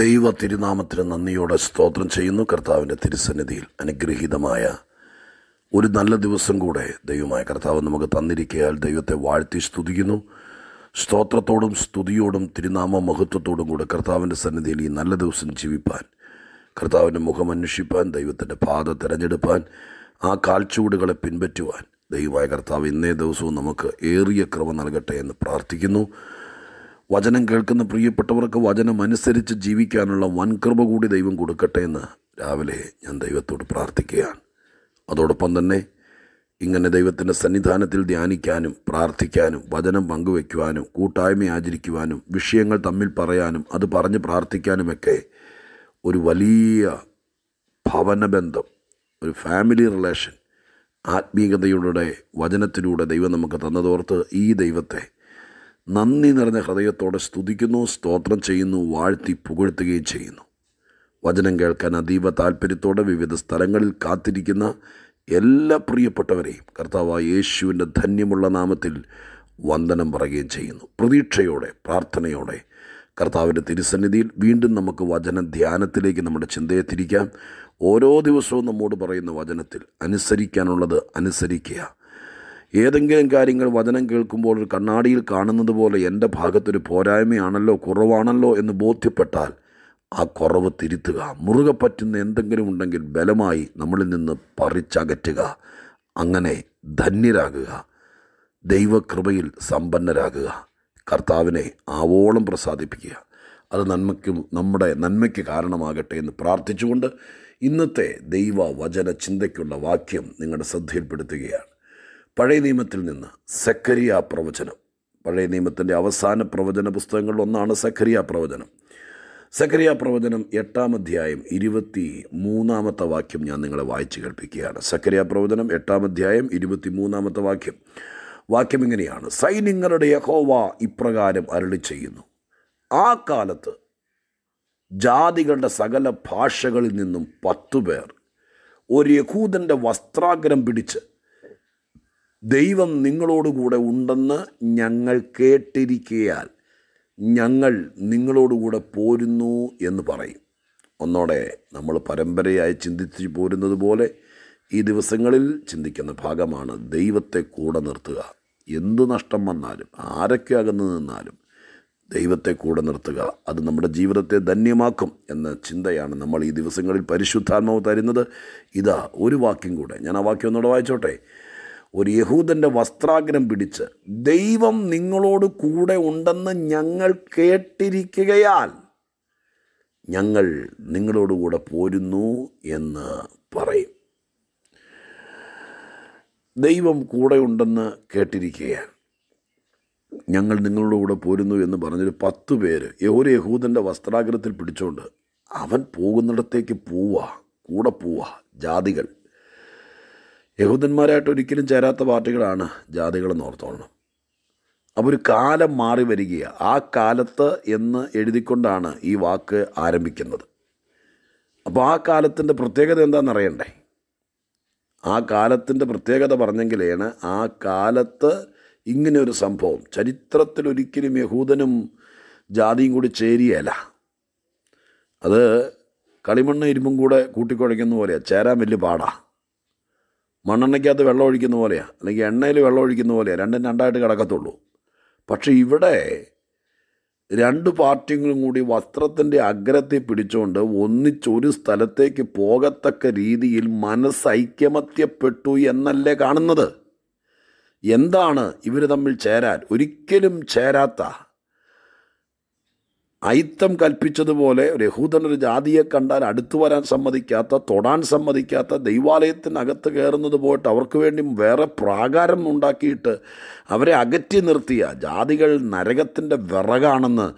ദൈവ തിരുനാമത്തിന് നന്ദിയോടെ സ്തോത്രം ചെയ്യുന്നു കർത്താവിൻ്റെ തിരുസന്നിധിയിൽ അനുഗ്രഹീതമായ ഒരു നല്ല ദിവസം കൂടെ ദൈവമായ കർത്താവ് നമുക്ക് തന്നിരിക്കയാൽ ദൈവത്തെ വാഴ്ത്തി സ്തുതിക്കുന്നു സ്തോത്രത്തോടും സ്തുതിയോടും തിരുനാമ മഹത്വത്തോടും കൂടെ കർത്താവിൻ്റെ സന്നിധിയിൽ ഈ നല്ല ദിവസം ജീവിപ്പാൻ കർത്താവിൻ്റെ മുഖം അന്വേഷിപ്പാൻ ദൈവത്തിൻ്റെ പാത തിരഞ്ഞെടുപ്പാൻ ആ കാൽച്ചുവടുകളെ പിൻപറ്റുവാൻ ദൈവമായ കർത്താവ് ഇന്നേ ദിവസവും നമുക്ക് ഏറിയ ക്രമം നൽകട്ടെ എന്ന് പ്രാർത്ഥിക്കുന്നു വചനം കേൾക്കുന്ന പ്രിയപ്പെട്ടവർക്ക് വചനം അനുസരിച്ച് ജീവിക്കാനുള്ള വൻകൃപ കൂടി ദൈവം കൊടുക്കട്ടെ എന്ന് രാവിലെ ഞാൻ ദൈവത്തോട് പ്രാർത്ഥിക്കുകയാണ് അതോടൊപ്പം തന്നെ ഇങ്ങനെ ദൈവത്തിൻ്റെ സന്നിധാനത്തിൽ ധ്യാനിക്കാനും പ്രാർത്ഥിക്കാനും വചനം പങ്കുവയ്ക്കുവാനും കൂട്ടായ്മ ആചരിക്കുവാനും വിഷയങ്ങൾ തമ്മിൽ പറയാനും അത് പറഞ്ഞ് പ്രാർത്ഥിക്കാനുമൊക്കെ ഒരു വലിയ ഭവനബന്ധം ഒരു ഫാമിലി റിലേഷൻ ആത്മീകതയുടെ വചനത്തിലൂടെ ദൈവം നമുക്ക് തന്നതോർത്ത് ഈ ദൈവത്തെ നന്ദി നിറഞ്ഞ ഹൃദയത്തോടെ സ്തുതിക്കുന്നു സ്തോത്രം ചെയ്യുന്നു വാഴ്ത്തി പുകഴ്ത്തുകയും ചെയ്യുന്നു വചനം കേൾക്കാൻ അതീവ താല്പര്യത്തോടെ വിവിധ സ്ഥലങ്ങളിൽ കാത്തിരിക്കുന്ന എല്ലാ പ്രിയപ്പെട്ടവരെയും കർത്താവ് യേശുവിൻ്റെ ധന്യമുള്ള നാമത്തിൽ വന്ദനം പറയുകയും ചെയ്യുന്നു പ്രതീക്ഷയോടെ പ്രാർത്ഥനയോടെ കർത്താവിൻ്റെ തിരുസന്നിധിയിൽ വീണ്ടും നമുക്ക് വചന ധ്യാനത്തിലേക്ക് നമ്മുടെ ചിന്തയെ തിരിക്കാം ഓരോ ദിവസവും നമ്മോട് പറയുന്ന വചനത്തിൽ അനുസരിക്കാനുള്ളത് അനുസരിക്കുക ഏതെങ്കിലും കാര്യങ്ങൾ വചനം കേൾക്കുമ്പോൾ ഒരു കണ്ണാടിയിൽ കാണുന്നത് പോലെ എൻ്റെ ഭാഗത്തൊരു പോരായ്മയാണല്ലോ കുറവാണല്ലോ എന്ന് ബോധ്യപ്പെട്ടാൽ ആ കുറവ് തിരുത്തുക മുറുകെ പറ്റുന്ന എന്തെങ്കിലും ഉണ്ടെങ്കിൽ ബലമായി നമ്മളിൽ നിന്ന് പറിച്ചകറ്റുക അങ്ങനെ ധന്യരാകുക ദൈവകൃപയിൽ സമ്പന്നരാകുക കർത്താവിനെ ആവോളം പ്രസാദിപ്പിക്കുക അത് നന്മയ്ക്ക് നമ്മുടെ നന്മയ്ക്ക് കാരണമാകട്ടെ എന്ന് പ്രാർത്ഥിച്ചുകൊണ്ട് ഇന്നത്തെ ദൈവ വചന ചിന്തയ്ക്കുള്ള വാക്യം നിങ്ങളുടെ ശ്രദ്ധയിൽപ്പെടുത്തുകയാണ് പഴയ നിയമത്തിൽ നിന്ന് സെക്കരിയ പ്രവചനം പഴയ നിയമത്തിൻ്റെ അവസാന പ്രവചന പുസ്തകങ്ങളിൽ ഒന്നാണ് സെക്കരിയ പ്രവചനം സെക്കരിയ പ്രവചനം എട്ടാം അധ്യായം ഇരുപത്തി മൂന്നാമത്തെ വാക്യം ഞാൻ നിങ്ങളെ വായിച്ചു കേൾപ്പിക്കുകയാണ് സെക്കരിയ പ്രവചനം എട്ടാം അധ്യായം ഇരുപത്തി മൂന്നാമത്തെ വാക്യം വാക്യം ഇങ്ങനെയാണ് സൈന്യങ്ങളുടെ യഹോവ ഇപ്രകാരം അരളി ചെയ്യുന്നു ആ കാലത്ത് ജാതികളുടെ സകല ഭാഷകളിൽ നിന്നും പത്തു പേർ ഒരു യഹൂദൻ്റെ വസ്ത്രാഗ്രം പിടിച്ച് ദൈവം നിങ്ങളോടുകൂടെ ഉണ്ടെന്ന് ഞങ്ങൾ കേട്ടിരിക്കയാൽ ഞങ്ങൾ നിങ്ങളോടുകൂടെ പോരുന്നു എന്ന് പറയും ഒന്നോടെ നമ്മൾ പരമ്പരയായി ചിന്തിച്ച് പോരുന്നത് പോലെ ഈ ദിവസങ്ങളിൽ ചിന്തിക്കുന്ന ഭാഗമാണ് ദൈവത്തെ കൂടെ നിർത്തുക എന്ത് നഷ്ടം വന്നാലും ആരൊക്കെ അകന്നു നിന്നാലും ദൈവത്തെ കൂടെ നിർത്തുക അത് നമ്മുടെ ജീവിതത്തെ ധന്യമാക്കും എന്ന ചിന്തയാണ് നമ്മൾ ഈ ദിവസങ്ങളിൽ പരിശുദ്ധാത്മാവ് തരുന്നത് ഇതാ ഒരു വാക്യം കൂടെ ഞാൻ ആ വാക്യം ഒന്നുകൂടെ വായിച്ചോട്ടെ ഒരു യഹൂദൻ്റെ വസ്ത്രാഗ്രം പിടിച്ച് ദൈവം നിങ്ങളോട് കൂടെ ഉണ്ടെന്ന് ഞങ്ങൾ കേട്ടിരിക്കുകയാൽ ഞങ്ങൾ നിങ്ങളോടുകൂടെ പോരുന്നു എന്ന് പറയും ദൈവം കൂടെ ഉണ്ടെന്ന് കേട്ടിരിക്കുകയാണ് ഞങ്ങൾ നിങ്ങളുടെ കൂടെ പോരുന്നു എന്ന് പറഞ്ഞൊരു പത്ത് പേര് ഒരു യഹൂദൻ്റെ വസ്ത്രാഗ്രത്തിൽ പിടിച്ചുകൊണ്ട് അവൻ പോകുന്നിടത്തേക്ക് പോവുക കൂടെ പോവുക ജാതികൾ യഹൂദന്മാരായിട്ട് ഒരിക്കലും ചേരാത്ത പാർട്ടികളാണ് ജാതികളെന്ന് ഓർത്തോളണം അപ്പോൾ ഒരു കാലം മാറി വരികയാണ് ആ കാലത്ത് എന്ന് എഴുതിക്കൊണ്ടാണ് ഈ വാക്ക് ആരംഭിക്കുന്നത് അപ്പോൾ ആ കാലത്തിൻ്റെ പ്രത്യേകത എന്താണെന്നറിയണ്ടേ ആ കാലത്തിൻ്റെ പ്രത്യേകത പറഞ്ഞെങ്കിലാണ് ആ കാലത്ത് ഇങ്ങനെ ഒരു സംഭവം ചരിത്രത്തിൽ ഒരിക്കലും യഹൂദനും ജാതിയും കൂടി ചേരിയല്ല അത് കളിമണ്ണ് ഇരുമ്പും കൂടെ കൂട്ടിക്കുഴയ്ക്കുന്ന പോലെയാണ് ചേരാൻ വലിയ പാടാണ് മണ്ണെണ്ണയ്ക്കകത്ത് വെള്ളം ഒഴിക്കുന്ന പോലെയാണ് അല്ലെങ്കിൽ എണ്ണയിൽ വെള്ളം ഒഴിക്കുന്ന പോലെയാണ് രണ്ടും രണ്ടായിട്ട് കിടക്കത്തുള്ളൂ പക്ഷേ ഇവിടെ രണ്ട് പാർട്ടികളും കൂടി വസ്ത്രത്തിൻ്റെ അഗ്രത്തെ പിടിച്ചുകൊണ്ട് ഒന്നിച്ചൊരു സ്ഥലത്തേക്ക് പോകത്തക്ക രീതിയിൽ മനസ്സൈക്യമത്യപ്പെട്ടു എന്നല്ലേ കാണുന്നത് എന്താണ് ഇവർ തമ്മിൽ ചേരാൻ ഒരിക്കലും ചേരാത്ത അയിത്തം കൽപ്പിച്ചതുപോലെ രഹൂദൻ ഒരു ജാതിയെ കണ്ടാൽ അടുത്തു വരാൻ സമ്മതിക്കാത്ത തൊടാൻ സമ്മതിക്കാത്ത ദൈവാലയത്തിനകത്ത് കയറുന്നത് പോയിട്ട് അവർക്ക് വേണ്ടി വേറെ പ്രാകാരം ഉണ്ടാക്കിയിട്ട് അവരെ അകറ്റി നിർത്തിയ ജാതികൾ നരകത്തിൻ്റെ വിറകാണെന്ന്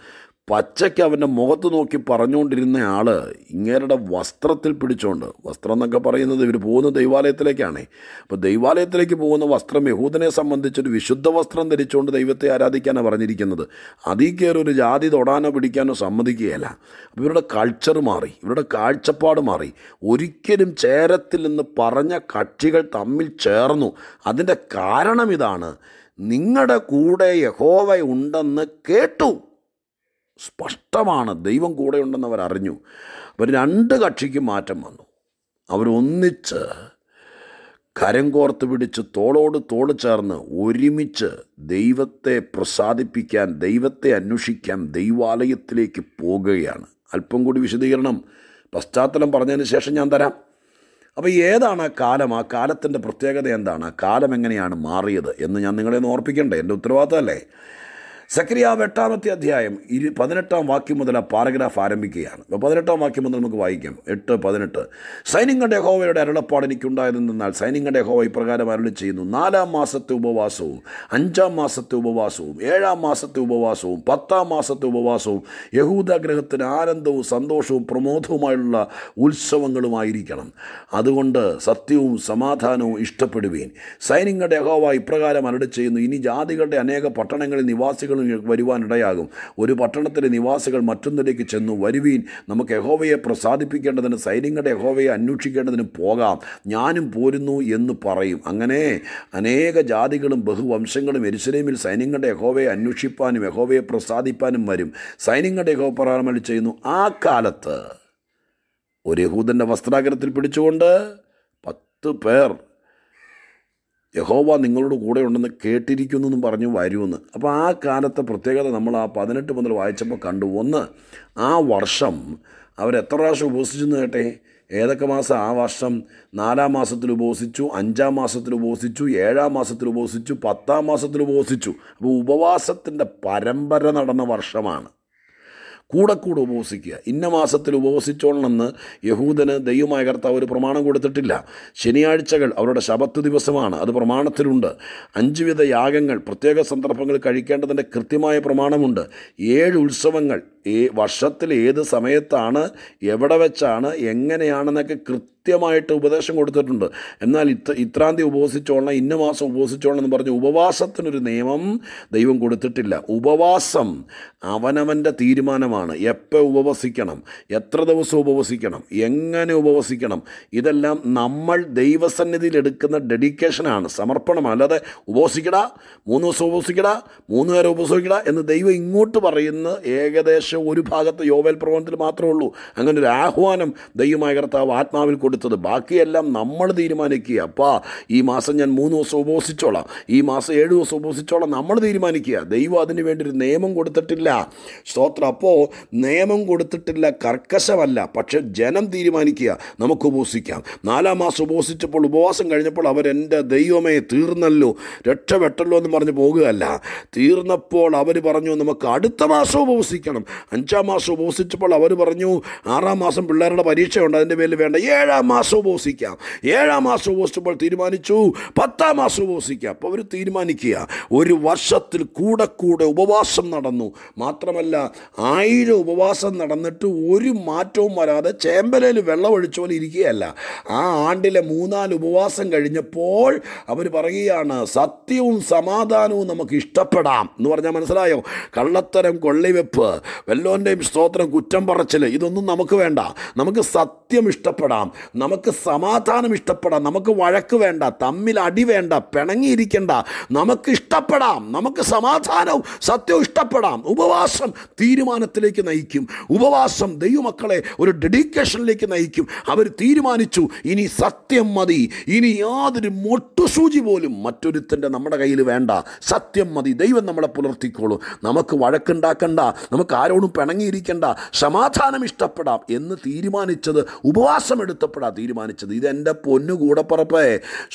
പച്ചയ്ക്ക് അവൻ്റെ മുഖത്ത് നോക്കി പറഞ്ഞുകൊണ്ടിരുന്ന ആൾ ഇങ്ങേരുടെ വസ്ത്രത്തിൽ പിടിച്ചോണ്ട് വസ്ത്രം എന്നൊക്കെ പറയുന്നത് ഇവർ പോകുന്ന ദൈവാലയത്തിലേക്കാണേ അപ്പോൾ ദൈവാലയത്തിലേക്ക് പോകുന്ന വസ്ത്രം യഹൂദനെ സംബന്ധിച്ചൊരു വിശുദ്ധ വസ്ത്രം ധരിച്ചുകൊണ്ട് ദൈവത്തെ ആരാധിക്കാനാണ് പറഞ്ഞിരിക്കുന്നത് അതീ കയറി ഒരു ജാതി തൊടാനോ പിടിക്കാനോ സമ്മതിക്കുകയല്ല അപ്പോൾ ഇവരുടെ കൾച്ചർ മാറി ഇവരുടെ കാഴ്ചപ്പാട് മാറി ഒരിക്കലും ചേരത്തിൽ നിന്ന് പറഞ്ഞ കക്ഷികൾ തമ്മിൽ ചേർന്നു അതിൻ്റെ കാരണം ഇതാണ് നിങ്ങളുടെ കൂടെ യഹോവ ഉണ്ടെന്ന് കേട്ടു സ്പഷ്ടമാണ് ദൈവം കൂടെയുണ്ടെന്ന് അവരറിഞ്ഞു അവർ രണ്ട് കക്ഷിക്കും മാറ്റം വന്നു അവരൊന്നിച്ച് കരം കോർത്ത് പിടിച്ച് തോളോട് തോൾ ചേർന്ന് ഒരുമിച്ച് ദൈവത്തെ പ്രസാദിപ്പിക്കാൻ ദൈവത്തെ അന്വേഷിക്കാൻ ദൈവാലയത്തിലേക്ക് പോകുകയാണ് അല്പം കൂടി വിശദീകരണം പശ്ചാത്തലം പറഞ്ഞതിന് ശേഷം ഞാൻ തരാം അപ്പോൾ ഏതാണ് ആ കാലം ആ കാലത്തിൻ്റെ പ്രത്യേകത എന്താണ് ആ കാലം എങ്ങനെയാണ് മാറിയത് എന്ന് ഞാൻ നിങ്ങളെ ഒന്ന് ഓർപ്പിക്കണ്ടേ എൻ്റെ ഉത്തരവാദിത്തമല്ലേ സക്രിയാവ് എട്ടാമത്തെ അധ്യായം ഇരു പതിനെട്ടാം വാക്യം മുതൽ ആ പാരഗ്രാഫ് ആരംഭിക്കുകയാണ് അപ്പോൾ പതിനെട്ടാം വാക്യം മുതൽ നമുക്ക് വായിക്കാം എട്ട് പതിനെട്ട് സൈനിങ്ങളുടെ ഹോവയുടെ അരുളപ്പാട് എനിക്കുണ്ടായതെന്നാൽ സൈനിങ്ങളുടെ ഹോവ ഇപ്രകാരം അരുളി ചെയ്യുന്നു നാലാം മാസത്തെ ഉപവാസവും അഞ്ചാം മാസത്തെ ഉപവാസവും ഏഴാം മാസത്തെ ഉപവാസവും പത്താം മാസത്തെ ഉപവാസവും യഹൂദഗ്രഹത്തിന് ആനന്ദവും സന്തോഷവും പ്രമോദവുമായുള്ള ഉത്സവങ്ങളുമായിരിക്കണം അതുകൊണ്ട് സത്യവും സമാധാനവും ഇഷ്ടപ്പെടുവീൻ സൈനിങ്ങളുടെ ഹോവ ഇപ്രകാരം അരുളി ചെയ്യുന്നു ഇനി ജാതികളുടെ അനേക പട്ടണങ്ങളിൽ നിവാസികൾ ആളുകൾ വരുവാനിടയാകും ഒരു പട്ടണത്തിലെ നിവാസികൾ മറ്റൊന്നിലേക്ക് ചെന്നു വരുവീൻ നമുക്ക് യഹോവയെ പ്രസാദിപ്പിക്കേണ്ടതിന് സൈന്യങ്ങളുടെ യഹോവയെ അന്വേഷിക്കേണ്ടതിന് പോകാം ഞാനും പോരുന്നു എന്ന് പറയും അങ്ങനെ അനേക ജാതികളും ബഹുവംശങ്ങളും എരുസലേമിൽ സൈന്യങ്ങളുടെ യഹോവയെ അന്വേഷിപ്പാനും യഹോവയെ പ്രസാദിപ്പാനും വരും സൈന്യങ്ങളുടെ യഹോവ പ്രകാരം ചെയ്യുന്നു ആ കാലത്ത് ഒരു യഹൂദൻ്റെ വസ്ത്രാഗ്രഹത്തിൽ പിടിച്ചുകൊണ്ട് പത്ത് പേർ യഹോവ നിങ്ങളോട് കൂടെ ഉണ്ടെന്ന് കേട്ടിരിക്കുന്നു എന്നും പറഞ്ഞു വരുമെന്ന് അപ്പോൾ ആ കാലത്തെ പ്രത്യേകത നമ്മൾ ആ പതിനെട്ട് മുതൽ വായിച്ചപ്പോൾ കണ്ടു ഒന്ന് ആ വർഷം അവരെത്ര പ്രാവശ്യം ഉപസിച്ചെന്ന് കേട്ടെ ഏതൊക്കെ മാസം ആ വർഷം നാലാം മാസത്തിൽ ഉപവസിച്ചു അഞ്ചാം മാസത്തിൽ ഉപവസിച്ചു ഏഴാം മാസത്തിൽ ഉപവസിച്ചു പത്താം മാസത്തിൽ ഉപവസിച്ചു അപ്പോൾ ഉപവാസത്തിൻ്റെ പരമ്പര നടന്ന വർഷമാണ് കൂടെ കൂടെ ഉപവസിക്കുക ഇന്ന മാസത്തിൽ ഉപവസിച്ചോളണമെന്ന് യഹൂദന് ദൈവമായ കർത്താവ് ഒരു പ്രമാണം കൊടുത്തിട്ടില്ല ശനിയാഴ്ചകൾ അവരുടെ ശബത്ത് ദിവസമാണ് അത് പ്രമാണത്തിലുണ്ട് അഞ്ചുവിധ യാഗങ്ങൾ പ്രത്യേക സന്ദർഭങ്ങൾ കഴിക്കേണ്ടതിൻ്റെ കൃത്യമായ പ്രമാണമുണ്ട് ഏഴ് ഉത്സവങ്ങൾ ഈ വർഷത്തിൽ ഏത് സമയത്താണ് എവിടെ വെച്ചാണ് എങ്ങനെയാണെന്നൊക്കെ കൃത്യമായിട്ട് ഉപദേശം കൊടുത്തിട്ടുണ്ട് എന്നാൽ ഇത്ര ഇത്രാം തീയതി ഉപവസിച്ചോളണം ഇന്ന മാസം ഉപവസിച്ചോളണം എന്ന് പറഞ്ഞ് ഉപവാസത്തിനൊരു നിയമം ദൈവം കൊടുത്തിട്ടില്ല ഉപവാസം അവനവൻ്റെ തീരുമാനമാണ് എപ്പോൾ ഉപവസിക്കണം എത്ര ദിവസം ഉപവസിക്കണം എങ്ങനെ ഉപവസിക്കണം ഇതെല്ലാം നമ്മൾ ദൈവസന്നിധിയിൽ എടുക്കുന്ന ഡെഡിക്കേഷനാണ് സമർപ്പണം അല്ലാതെ ഉപവസിക്കടാ മൂന്ന് ദിവസം ഉപവസിക്കടാ മൂന്ന് നേരം ഉപവസിക്കടാ എന്ന് ദൈവം ഇങ്ങോട്ട് പറയുന്ന ഏകദേശം പക്ഷേ ഒരു ഭാഗത്ത് യോവേൽ പ്രവചനത്തിൽ മാത്രമേ ഉള്ളൂ അങ്ങനെ ഒരു ആഹ്വാനം ദൈവമായ കർത്താവ് ആത്മാവിൽ കൊടുത്തത് ബാക്കിയെല്ലാം നമ്മൾ തീരുമാനിക്കുക അപ്പാ ഈ മാസം ഞാൻ മൂന്ന് ദിവസം ഉപവസിച്ചോളാം ഈ മാസം ഏഴ് ദിവസം ഉപവസിച്ചോളാം നമ്മൾ തീരുമാനിക്കുക ദൈവം അതിന് വേണ്ടി ഒരു നിയമം കൊടുത്തിട്ടില്ല സ്തോത്രം അപ്പോൾ നിയമം കൊടുത്തിട്ടില്ല കർക്കശമല്ല പക്ഷെ ജനം തീരുമാനിക്കുക നമുക്ക് ഉപവസിക്കാം നാലാം മാസം ഉപവസിച്ചപ്പോൾ ഉപവാസം കഴിഞ്ഞപ്പോൾ അവരെൻ്റെ ദൈവമേ തീർന്നല്ലോ രക്ഷപ്പെട്ടല്ലോ എന്ന് പറഞ്ഞു പോകുകയല്ല തീർന്നപ്പോൾ അവർ പറഞ്ഞു നമുക്ക് അടുത്ത മാസം ഉപവസിക്കണം അഞ്ചാം മാസം ഉപസിച്ചപ്പോൾ അവർ പറഞ്ഞു ആറാം മാസം പിള്ളേരുടെ പരീക്ഷയുണ്ട് അതിൻ്റെ പേരിൽ വേണ്ട ഏഴാം മാസം ഉപസിക്കാം ഏഴാം മാസം ഉപസിച്ചപ്പോൾ തീരുമാനിച്ചു പത്താം മാസം ഉപസിക്കാം അപ്പോൾ അവർ തീരുമാനിക്കുക ഒരു വർഷത്തിൽ കൂടെ കൂടെ ഉപവാസം നടന്നു മാത്രമല്ല ആയിരം ഉപവാസം നടന്നിട്ട് ഒരു മാറ്റവും വരാതെ ചേമ്പലയിൽ വെള്ളം പോലെ ഇരിക്കുകയല്ല ആ ആണ്ടിലെ മൂന്നാല് ഉപവാസം കഴിഞ്ഞപ്പോൾ അവർ പറയുകയാണ് സത്യവും സമാധാനവും നമുക്ക് ഇഷ്ടപ്പെടാം എന്ന് പറഞ്ഞാൽ മനസ്സിലായോ കള്ളത്തരം കൊള്ളിവെപ്പ് വല്ലോൻ്റെയും സ്തോത്രം കുറ്റം പറച്ചൽ ഇതൊന്നും നമുക്ക് വേണ്ട നമുക്ക് സത്യം ഇഷ്ടപ്പെടാം നമുക്ക് സമാധാനം ഇഷ്ടപ്പെടാം നമുക്ക് വഴക്ക് വേണ്ട തമ്മിൽ അടി വേണ്ട പിണങ്ങിയിരിക്കേണ്ട നമുക്ക് ഇഷ്ടപ്പെടാം നമുക്ക് സമാധാനവും സത്യവും ഇഷ്ടപ്പെടാം ഉപവാസം തീരുമാനത്തിലേക്ക് നയിക്കും ഉപവാസം ദൈവമക്കളെ ഒരു ഡെഡിക്കേഷനിലേക്ക് നയിക്കും അവർ തീരുമാനിച്ചു ഇനി സത്യം മതി ഇനി യാതൊരു മൊട്ടുസൂചി പോലും മറ്റൊരുത്തൻ്റെ നമ്മുടെ കയ്യിൽ വേണ്ട സത്യം മതി ദൈവം നമ്മളെ പുലർത്തിക്കോളൂ നമുക്ക് വഴക്കുണ്ടാക്കണ്ട നമുക്ക് ആരോ ആരോടും പിണങ്ങിയിരിക്കേണ്ട സമാധാനം ഇഷ്ടപ്പെടാം എന്ന് തീരുമാനിച്ചത് ഉപവാസം എടുത്തപ്പെടാം തീരുമാനിച്ചത് ഇതെൻ്റെ പൊന്നു കൂടപ്പറപ്പേ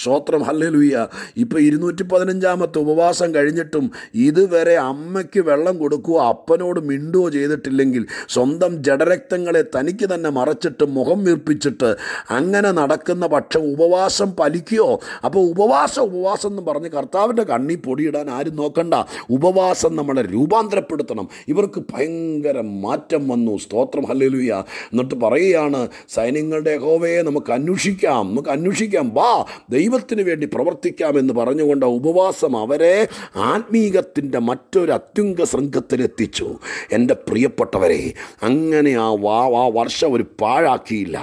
സ്വോത്രം ഹല്ലലുയ്യ ഇപ്പോൾ ഇരുന്നൂറ്റി പതിനഞ്ചാമത്തെ ഉപവാസം കഴിഞ്ഞിട്ടും ഇതുവരെ അമ്മയ്ക്ക് വെള്ളം കൊടുക്കുകയോ അപ്പനോട് മിണ്ടുകയോ ചെയ്തിട്ടില്ലെങ്കിൽ സ്വന്തം ജഡരക്തങ്ങളെ തനിക്ക് തന്നെ മറച്ചിട്ട് മുഖം വീർപ്പിച്ചിട്ട് അങ്ങനെ നടക്കുന്ന പക്ഷം ഉപവാസം പലിക്കുകയോ അപ്പോൾ ഉപവാസം ഉപവാസം എന്ന് പറഞ്ഞ് കർത്താവിൻ്റെ കണ്ണി പൊടിയിടാൻ ആരും നോക്കണ്ട ഉപവാസം നമ്മളെ രൂപാന്തരപ്പെടുത്തണം ഇവർക്ക് ഭയങ്കര ഭയങ്കര മാറ്റം വന്നു സ്തോത്രം ഹല്ലലുയ എന്നിട്ട് പറയുകയാണ് സൈന്യങ്ങളുടെ ഹോവയെ നമുക്ക് അന്വേഷിക്കാം നമുക്ക് അന്വേഷിക്കാം വാ ദൈവത്തിന് വേണ്ടി പ്രവർത്തിക്കാം എന്ന് പറഞ്ഞുകൊണ്ട് ഉപവാസം അവരെ ആത്മീകത്തിൻ്റെ മറ്റൊരു അത്യുംഗ ശൃംഖത്തിലെത്തിച്ചു എൻ്റെ പ്രിയപ്പെട്ടവരെ അങ്ങനെ ആ വാ ആ വർഷം ഒരു പാഴാക്കിയില്ല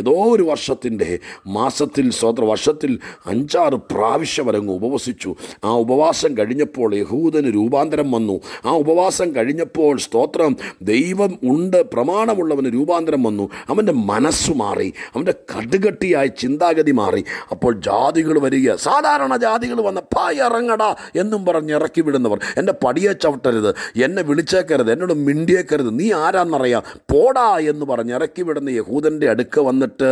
ഏതോ ഒരു വർഷത്തിൻ്റെ മാസത്തിൽ സ്വതന്ത്ര വർഷത്തിൽ അഞ്ചാറ് പ്രാവശ്യം വരങ്ങ് ഉപവസിച്ചു ആ ഉപവാസം കഴിഞ്ഞപ്പോൾ യഹൂദന് രൂപാന്തരം വന്നു ആ ഉപവാസം കഴിഞ്ഞപ്പോൾ സ്തോത്ര മാത്രം ദൈവം ഉണ്ട് പ്രമാണമുള്ളവന് രൂപാന്തരം വന്നു അവൻ്റെ മനസ്സ് മാറി അവൻ്റെ കടുകട്ടിയായ ചിന്താഗതി മാറി അപ്പോൾ ജാതികൾ വരിക സാധാരണ ജാതികൾ വന്ന പായറങ്ങടാ എന്നും പറഞ്ഞ് ഇറക്കി വിടുന്നവർ എൻ്റെ പടിയെ ചവിട്ടരുത് എന്നെ വിളിച്ചേക്കരുത് എന്നോട് മിണ്ടിയേക്കരുത് നീ ആരാന്നറിയാം പോടാ എന്ന് പറഞ്ഞ് ഇറക്കി വിടുന്ന യഹൂദൻ്റെ അടുക്ക് വന്നിട്ട്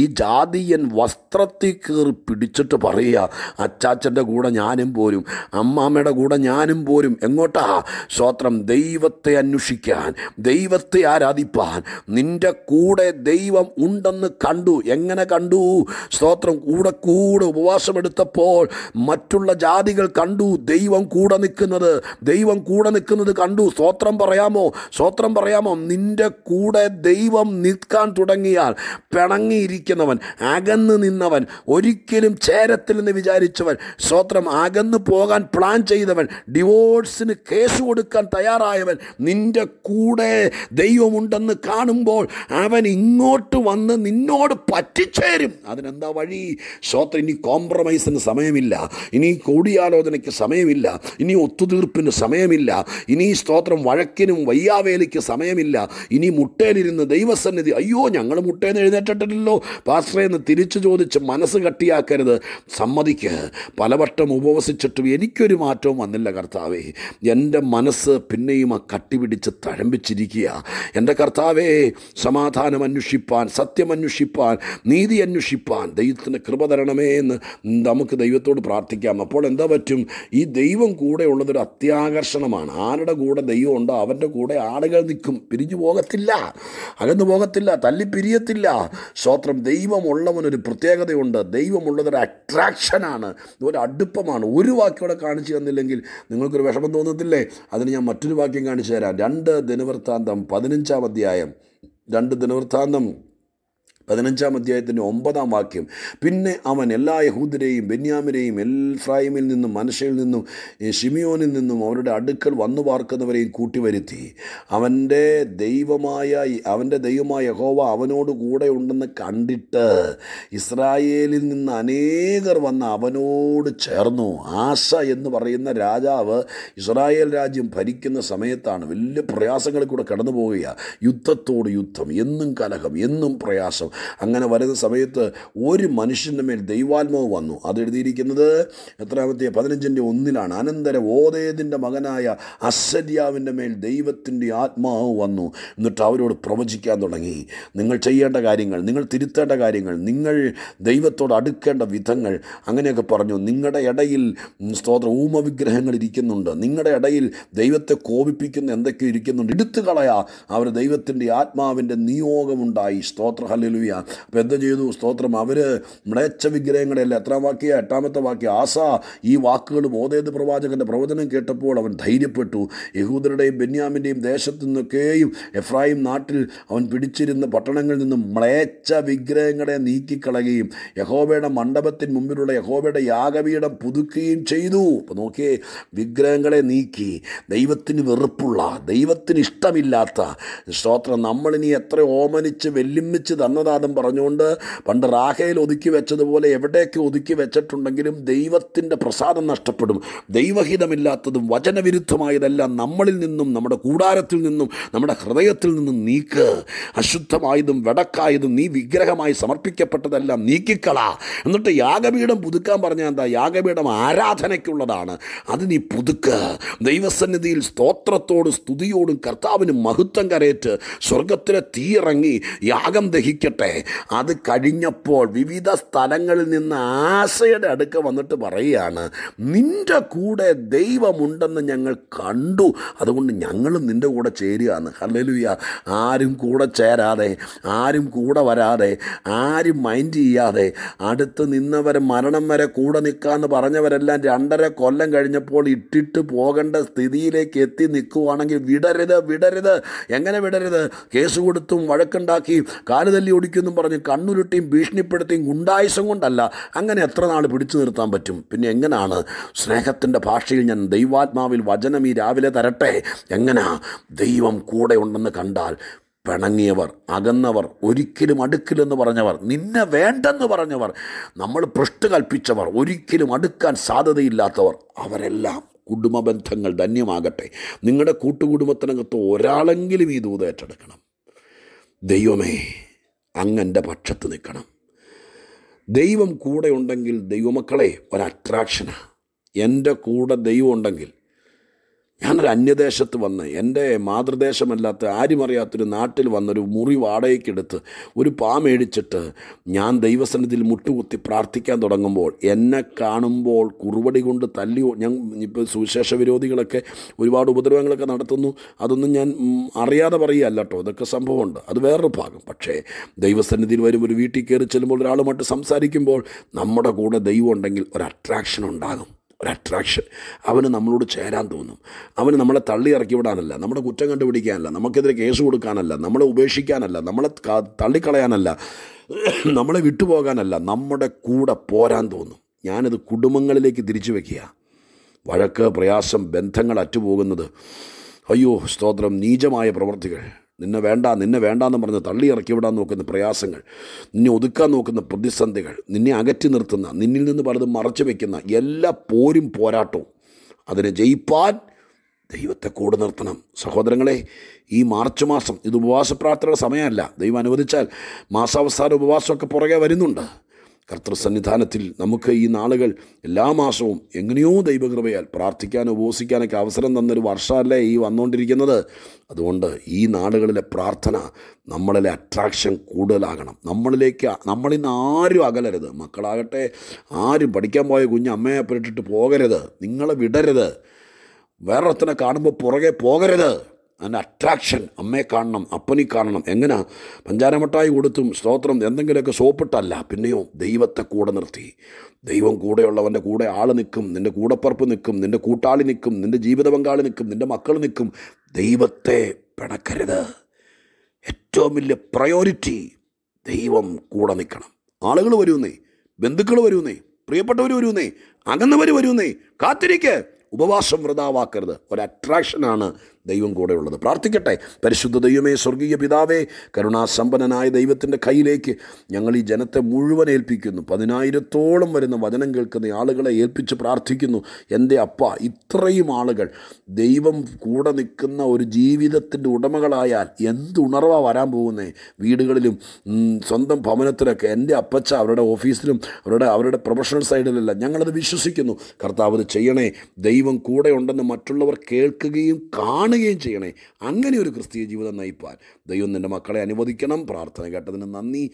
ഈ ജാതിയൻ വസ്ത്രത്തിൽ കയറി പിടിച്ചിട്ട് പറയുക അച്ചാച്ചൻ്റെ കൂടെ ഞാനും പോരും അമ്മാമ്മയുടെ കൂടെ ഞാനും പോരും എങ്ങോട്ടാ സ്വോത്രം ദൈവത്തെ അന്വേഷിക്കും സൂക്ഷിക്കാൻ ദൈവത്തെ ആരാധിപ്പാൻ നിൻ്റെ കൂടെ ദൈവം ഉണ്ടെന്ന് കണ്ടു എങ്ങനെ കണ്ടു സ്തോത്രം കൂടെ കൂടെ ഉപവാസമെടുത്തപ്പോൾ മറ്റുള്ള ജാതികൾ കണ്ടു ദൈവം കൂടെ നിൽക്കുന്നത് ദൈവം കൂടെ നിൽക്കുന്നത് കണ്ടു സ്തോത്രം പറയാമോ സ്തോത്രം പറയാമോ നിൻ്റെ കൂടെ ദൈവം നിൽക്കാൻ തുടങ്ങിയാൽ പിണങ്ങിയിരിക്കുന്നവൻ അകന്ന് നിന്നവൻ ഒരിക്കലും ചേരത്തില്ലെന്ന് വിചാരിച്ചവൻ സ്തോത്രം അകന്ന് പോകാൻ പ്ലാൻ ചെയ്തവൻ ഡിവോഴ്സിന് കേസ് കൊടുക്കാൻ തയ്യാറായവൻ നിൻ്റെ നിൻ്റെ കൂടെ ദൈവമുണ്ടെന്ന് കാണുമ്പോൾ അവൻ ഇങ്ങോട്ട് വന്ന് നിന്നോട് പറ്റിച്ചേരും അതിനെന്താ വഴി സ്വത്ത് ഇനി കോംപ്രമൈസിന് സമയമില്ല ഇനി കൂടിയാലോചനയ്ക്ക് സമയമില്ല ഇനി ഒത്തുതീർപ്പിന് സമയമില്ല ഇനി സ്തോത്രം വഴക്കിനും വയ്യാവേലിക്ക് സമയമില്ല ഇനി മുട്ടേലിരുന്ന് ദൈവസന്നിധി അയ്യോ ഞങ്ങൾ മുട്ടേന്ന് എഴുന്നേറ്റിട്ടില്ലല്ലോ പാസ്റ്ററേന്ന് തിരിച്ചു ചോദിച്ച് മനസ്സ് കട്ടിയാക്കരുത് സമ്മതിക്ക് പലവട്ടം ഉപവസിച്ചിട്ടും എനിക്കൊരു മാറ്റവും വന്നില്ല കർത്താവേ എൻ്റെ മനസ്സ് പിന്നെയും ആ കട്ടി വിളിച്ച് തഴമ്പിച്ചിരിക്കുക എൻ്റെ കർത്താവേ സമാധാനം അന്വേഷിപ്പാൻ സത്യം അന്വേഷിപ്പാൻ നീതി അന്വേഷിപ്പാൻ ദൈവത്തിന് കൃപ തരണമേ എന്ന് നമുക്ക് ദൈവത്തോട് പ്രാർത്ഥിക്കാം അപ്പോൾ എന്താ പറ്റും ഈ ദൈവം കൂടെ ഉള്ളതൊരു അത്യാകർഷണമാണ് ആരുടെ കൂടെ ദൈവം ഉണ്ടോ അവൻ്റെ കൂടെ ആളുകൾ നിൽക്കും പിരിഞ്ഞു പോകത്തില്ല അകന്നു പോകത്തില്ല തല്ലി പിരിയത്തില്ല സ്വത്രം ദൈവമുള്ളവനൊരു പ്രത്യേകതയുണ്ട് ദൈവമുള്ളതൊരു അട്രാക്ഷനാണ് ഒരു അടുപ്പമാണ് ഒരു വാക്കിയോടെ കാണിച്ചു തന്നില്ലെങ്കിൽ നിങ്ങൾക്കൊരു വിഷമം തോന്നത്തില്ലേ അതിന് ഞാൻ മറ്റൊരു വാക്യം കാണിച്ചു തരാം രണ്ട് ദിനവൃത്താന്തം പതിനഞ്ചാം അധ്യായം രണ്ട് ദിനവൃത്താന്തം പതിനഞ്ചാം അധ്യായത്തിൻ്റെ ഒമ്പതാം വാക്യം പിന്നെ അവൻ എല്ലാ യഹൂദരെയും ബെന്യാമിനെയും എൽഫ്രായിമിൽ നിന്നും മനുഷ്യയിൽ നിന്നും ഷിമിയോനിൽ നിന്നും അവരുടെ അടുക്കൽ വന്നു പാർക്കുന്നവരെയും കൂട്ടിവരുത്തി അവൻ്റെ ദൈവമായ അവൻ്റെ ദൈവമായ യഹോവ അവനോട് കൂടെ ഉണ്ടെന്ന് കണ്ടിട്ട് ഇസ്രായേലിൽ നിന്ന് അനേകർ വന്ന് അവനോട് ചേർന്നു ആശ എന്ന് പറയുന്ന രാജാവ് ഇസ്രായേൽ രാജ്യം ഭരിക്കുന്ന സമയത്താണ് വലിയ പ്രയാസങ്ങളിൽ കൂടെ കടന്നു പോവുക യുദ്ധത്തോട് യുദ്ധം എന്നും കലഹം എന്നും പ്രയാസം അങ്ങനെ വരുന്ന സമയത്ത് ഒരു മനുഷ്യൻ്റെ മേൽ ദൈവാത്മാവ് വന്നു അതെഴുതിയിരിക്കുന്നത് എത്രാമത്തെ പതിനഞ്ചിൻ്റെ ഒന്നിലാണ് അനന്തര ഓദേതിൻ്റെ മകനായ അസര്യാവിൻ്റെ മേൽ ദൈവത്തിൻ്റെ ആത്മാവ് വന്നു എന്നിട്ട് അവരോട് പ്രവചിക്കാൻ തുടങ്ങി നിങ്ങൾ ചെയ്യേണ്ട കാര്യങ്ങൾ നിങ്ങൾ തിരുത്തേണ്ട കാര്യങ്ങൾ നിങ്ങൾ ദൈവത്തോട് അടുക്കേണ്ട വിധങ്ങൾ അങ്ങനെയൊക്കെ പറഞ്ഞു നിങ്ങളുടെ ഇടയിൽ സ്തോത്ര ഊമവിഗ്രഹങ്ങൾ ഇരിക്കുന്നുണ്ട് നിങ്ങളുടെ ഇടയിൽ ദൈവത്തെ കോപിപ്പിക്കുന്ന എന്തൊക്കെ ഇരിക്കുന്നുണ്ട് എടുത്തു കളയാ അവർ ദൈവത്തിൻ്റെ ആത്മാവിൻ്റെ നിയോഗമുണ്ടായി സ്തോത്ര ദേവിയാണ് അപ്പോൾ എന്ത് ചെയ്തു സ്തോത്രം അവർ മ്ലേച്ഛ വിഗ്രഹങ്ങളെയല്ല എത്രാം വാക്യ എട്ടാമത്തെ വാക്യ ആസ ഈ വാക്കുകൾ ഓതേത് പ്രവാചകൻ്റെ പ്രവചനം കേട്ടപ്പോൾ അവൻ ധൈര്യപ്പെട്ടു യഹൂദരുടെയും ബെന്യാമിൻ്റെയും ദേശത്തു നിന്നൊക്കെയും എഫ്രായിം നാട്ടിൽ അവൻ പിടിച്ചിരുന്ന പട്ടണങ്ങളിൽ നിന്നും മ്ലേച്ഛ വിഗ്രഹങ്ങളെ നീക്കിക്കളയുകയും യഹോബയുടെ മണ്ഡപത്തിന് മുമ്പിലുള്ള യഹോബയുടെ യാഗവീഠം പുതുക്കുകയും ചെയ്തു അപ്പോൾ നോക്കിയേ വിഗ്രഹങ്ങളെ നീക്കി ദൈവത്തിന് വെറുപ്പുള്ള ദൈവത്തിന് ഇഷ്ടമില്ലാത്ത സ്തോത്രം നമ്മളിനി എത്ര ഓമനിച്ച് വെല്ലുമിച്ച് തന്നതാണ് ആശീർവാദം പറഞ്ഞുകൊണ്ട് പണ്ട് റാഹയിൽ ഒതുക്കി വെച്ചതുപോലെ എവിടെയൊക്കെ ഒതുക്കി വെച്ചിട്ടുണ്ടെങ്കിലും ദൈവത്തിൻ്റെ പ്രസാദം നഷ്ടപ്പെടും ദൈവഹിതമില്ലാത്തതും വചനവിരുദ്ധമായതെല്ലാം നമ്മളിൽ നിന്നും നമ്മുടെ കൂടാരത്തിൽ നിന്നും നമ്മുടെ ഹൃദയത്തിൽ നിന്നും നീക്ക് അശുദ്ധമായതും വെടക്കായതും നീ വിഗ്രഹമായി സമർപ്പിക്കപ്പെട്ടതെല്ലാം നീക്കിക്കള എന്നിട്ട് യാഗപീഠം പുതുക്കാൻ പറഞ്ഞാൽ എന്താ യാഗപീഠം ആരാധനയ്ക്കുള്ളതാണ് അത് നീ പുതുക്ക് ദൈവസന്നിധിയിൽ സ്തോത്രത്തോടും സ്തുതിയോടും കർത്താവിനും മഹത്വം കരയറ്റ് സ്വർഗത്തിലെ തീയിറങ്ങി യാഗം ദഹിക്കട്ടെ പക്ഷേ അത് കഴിഞ്ഞപ്പോൾ വിവിധ സ്ഥലങ്ങളിൽ നിന്ന് ആശയുടെ അടുക്ക വന്നിട്ട് പറയുകയാണ് നിൻ്റെ കൂടെ ദൈവമുണ്ടെന്ന് ഞങ്ങൾ കണ്ടു അതുകൊണ്ട് ഞങ്ങളും നിൻ്റെ കൂടെ ചേരുകയാണ് ഹലലുയ്യ ആരും കൂടെ ചേരാതെ ആരും കൂടെ വരാതെ ആരും മൈൻഡ് ചെയ്യാതെ അടുത്ത് നിന്നവർ മരണം വരെ കൂടെ നിൽക്കാമെന്ന് പറഞ്ഞവരെല്ലാം രണ്ടര കൊല്ലം കഴിഞ്ഞപ്പോൾ ഇട്ടിട്ട് പോകേണ്ട സ്ഥിതിയിലേക്ക് എത്തി നിൽക്കുവാണെങ്കിൽ വിടരുത് വിടരുത് എങ്ങനെ വിടരുത് കേസ് കൊടുത്തും വഴക്കുണ്ടാക്കി കാലുതല്ലിയോടി പിടിക്കുമെന്നും പറഞ്ഞ് കണ്ണുരുട്ടിയും ഭീഷണിപ്പെടുത്തിയും ഗുണ്ടായുസം കൊണ്ടല്ല അങ്ങനെ എത്ര നാൾ പിടിച്ചു നിർത്താൻ പറ്റും പിന്നെ എങ്ങനെയാണ് സ്നേഹത്തിൻ്റെ ഭാഷയിൽ ഞാൻ ദൈവാത്മാവിൽ വചനം ഈ രാവിലെ തരട്ടെ എങ്ങനാ ദൈവം കൂടെ ഉണ്ടെന്ന് കണ്ടാൽ പിണങ്ങിയവർ അകന്നവർ ഒരിക്കലും അടുക്കില്ലെന്ന് പറഞ്ഞവർ നിന്നെ വേണ്ടെന്ന് പറഞ്ഞവർ നമ്മൾ പൃഷ്ട് കൽപ്പിച്ചവർ ഒരിക്കലും അടുക്കാൻ സാധ്യതയില്ലാത്തവർ അവരെല്ലാം കുടുംബബന്ധങ്ങൾ ധന്യമാകട്ടെ നിങ്ങളുടെ കൂട്ടുകുടുംബത്തിനകത്ത് ഒരാളെങ്കിലും ഈ ദൂത് ഏറ്റെടുക്കണം ദൈവമേ അങ്ങൻ്റെ പക്ഷത്ത് നിൽക്കണം ദൈവം കൂടെ ഉണ്ടെങ്കിൽ ദൈവമക്കളെ ഒരു അട്രാക്ഷനാണ് എൻ്റെ കൂടെ ദൈവം ഉണ്ടെങ്കിൽ ഞാനൊരു അന്യദേശത്ത് വന്ന് എൻ്റെ മാതൃദേശമല്ലാത്ത ആരും അറിയാത്തൊരു നാട്ടിൽ വന്നൊരു മുറി വാടകയ്ക്കെടുത്ത് ഒരു പാ മേടിച്ചിട്ട് ഞാൻ ദൈവസന്നിധിയിൽ മുട്ടുകുത്തി പ്രാർത്ഥിക്കാൻ തുടങ്ങുമ്പോൾ എന്നെ കാണുമ്പോൾ കുറുപടി കൊണ്ട് തല്ലി ഞാൻ ഇപ്പോൾ സുവിശേഷ വിരോധികളൊക്കെ ഒരുപാട് ഉപദ്രവങ്ങളൊക്കെ നടത്തുന്നു അതൊന്നും ഞാൻ അറിയാതെ പറയുകയല്ല കേട്ടോ അതൊക്കെ സംഭവമുണ്ട് അത് വേറൊരു ഭാഗം പക്ഷേ ദൈവസന്നിധിയിൽ വരും ഒരു വീട്ടിൽ കയറി ചെല്ലുമ്പോൾ ഒരാളുമായിട്ട് സംസാരിക്കുമ്പോൾ നമ്മുടെ കൂടെ ദൈവം ഉണ്ടെങ്കിൽ ഒരു അട്രാക്ഷൻ ഉണ്ടാകും ഒരു അട്രാക്ഷൻ അവന് നമ്മളോട് ചേരാൻ തോന്നും അവന് നമ്മളെ തള്ളി ഇറക്കി വിടാനല്ല നമ്മുടെ കുറ്റം കണ്ടുപിടിക്കാനല്ല നമുക്കെതിരെ കേസ് കൊടുക്കാനല്ല നമ്മളെ ഉപേക്ഷിക്കാനല്ല നമ്മളെ തള്ളിക്കളയാനല്ല നമ്മളെ വിട്ടുപോകാനല്ല നമ്മുടെ കൂടെ പോരാൻ തോന്നും ഞാനത് കുടുംബങ്ങളിലേക്ക് തിരിച്ചു വയ്ക്കുക വഴക്ക് പ്രയാസം ബന്ധങ്ങൾ അറ്റുപോകുന്നത് അയ്യോ സ്തോത്രം നീചമായ പ്രവർത്തികൾ നിന്നെ വേണ്ട നിന്നെ വേണ്ടാന്ന് പറഞ്ഞ് തള്ളി ഇറക്കി വിടാൻ നോക്കുന്ന പ്രയാസങ്ങൾ നിന്നെ ഒതുക്കാൻ നോക്കുന്ന പ്രതിസന്ധികൾ നിന്നെ അകറ്റി നിർത്തുന്ന നിന്നിൽ നിന്ന് പലതും മറച്ചു വയ്ക്കുന്ന എല്ലാ പോരും പോരാട്ടവും അതിനെ ജയിപ്പാൻ ദൈവത്തെ കൂടെ നിർത്തണം സഹോദരങ്ങളെ ഈ മാർച്ച് മാസം ഇത് ഉപവാസ പ്രാർത്ഥനയുടെ സമയമല്ല ദൈവം അനുവദിച്ചാൽ മാസാവസാന ഉപവാസമൊക്കെ പുറകെ വരുന്നുണ്ട് കർത്തൃസന്നിധാനത്തിൽ നമുക്ക് ഈ നാളുകൾ എല്ലാ മാസവും എങ്ങനെയോ ദൈവകൃപയാൽ പ്രാർത്ഥിക്കാനും ഉപസിക്കാനൊക്കെ അവസരം തന്നൊരു വർഷമല്ലേ ഈ വന്നുകൊണ്ടിരിക്കുന്നത് അതുകൊണ്ട് ഈ നാളുകളിലെ പ്രാർത്ഥന നമ്മളിലെ അട്രാക്ഷൻ കൂടുതലാകണം നമ്മളിലേക്ക് നമ്മളിൽ നിന്ന് ആരും അകലരുത് മക്കളാകട്ടെ ആരും പഠിക്കാൻ പോയ കുഞ്ഞ് അമ്മയെ പുരട്ടിട്ട് പോകരുത് നിങ്ങളെ വിടരുത് വേറൊരുത്തനെ കാണുമ്പോൾ പുറകെ പോകരുത് അതിൻ്റെ അട്രാക്ഷൻ അമ്മയെ കാണണം അപ്പനെ കാണണം എങ്ങനെ പഞ്ചാരമട്ടായി കൊടുത്തും സ്തോത്രം എന്തെങ്കിലുമൊക്കെ സോപ്പിട്ടല്ല പിന്നെയോ ദൈവത്തെ കൂടെ നിർത്തി ദൈവം കൂടെയുള്ളവൻ്റെ കൂടെ ആൾ നിൽക്കും നിൻ്റെ കൂടപ്പറപ്പ് നിൽക്കും നിൻ്റെ കൂട്ടാളി നിൽക്കും നിൻ്റെ ജീവിത പങ്കാളി നിൽക്കും നിൻ്റെ മക്കൾ നിൽക്കും ദൈവത്തെ പിണക്കരുത് ഏറ്റവും വലിയ പ്രയോറിറ്റി ദൈവം കൂടെ നിൽക്കണം ആളുകൾ വരുമെന്നേ ബന്ധുക്കൾ വരുമെന്നേ പ്രിയപ്പെട്ടവർ വരുമെന്നേ അകന്നവർ വരുമെന്നേ കാത്തിരിക്കേ ഉപവാസം വൃതാവാക്കരുത് ഒരു അട്രാക്ഷനാണ് ദൈവം ഉള്ളത് പ്രാർത്ഥിക്കട്ടെ പരിശുദ്ധ ദൈവമേ സ്വർഗീയ പിതാവേ കരുണാസമ്പന്നനായ ദൈവത്തിൻ്റെ കയ്യിലേക്ക് ഞങ്ങൾ ഈ ജനത്തെ മുഴുവൻ ഏൽപ്പിക്കുന്നു പതിനായിരത്തോളം വരുന്ന വചനം കേൾക്കുന്ന ആളുകളെ ഏൽപ്പിച്ച് പ്രാർത്ഥിക്കുന്നു എൻ്റെ അപ്പ ഇത്രയും ആളുകൾ ദൈവം കൂടെ നിൽക്കുന്ന ഒരു ജീവിതത്തിൻ്റെ ഉടമകളായാൽ എന്തുണർവാ വരാൻ പോകുന്നേ വീടുകളിലും സ്വന്തം ഭവനത്തിലൊക്കെ എൻ്റെ അപ്പച്ച അവരുടെ ഓഫീസിലും അവരുടെ അവരുടെ പ്രൊഫഷണൽ സൈഡിലല്ല ഞങ്ങളത് വിശ്വസിക്കുന്നു കർത്താവ് ചെയ്യണേ ദൈവം കൂടെ ഉണ്ടെന്ന് മറ്റുള്ളവർ കേൾക്കുകയും കാണുകയും കാണുകയും ചെയ്യണേ അങ്ങനെ ഒരു ക്രിസ്തീയ ജീവിതം നയിപ്പാൻ ദൈവം നിൻ്റെ മക്കളെ അനുവദിക്കണം പ്രാർത്ഥന കേട്ടതിന് നന്ദി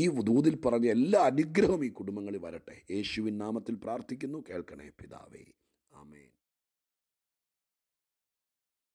ഈ ദൂതിൽ പറഞ്ഞ എല്ലാ അനുഗ്രഹവും ഈ കുടുംബങ്ങളിൽ വരട്ടെ യേശുവിൻ നാമത്തിൽ പ്രാർത്ഥിക്കുന്നു കേൾക്കണേ പിതാവേ ആമേ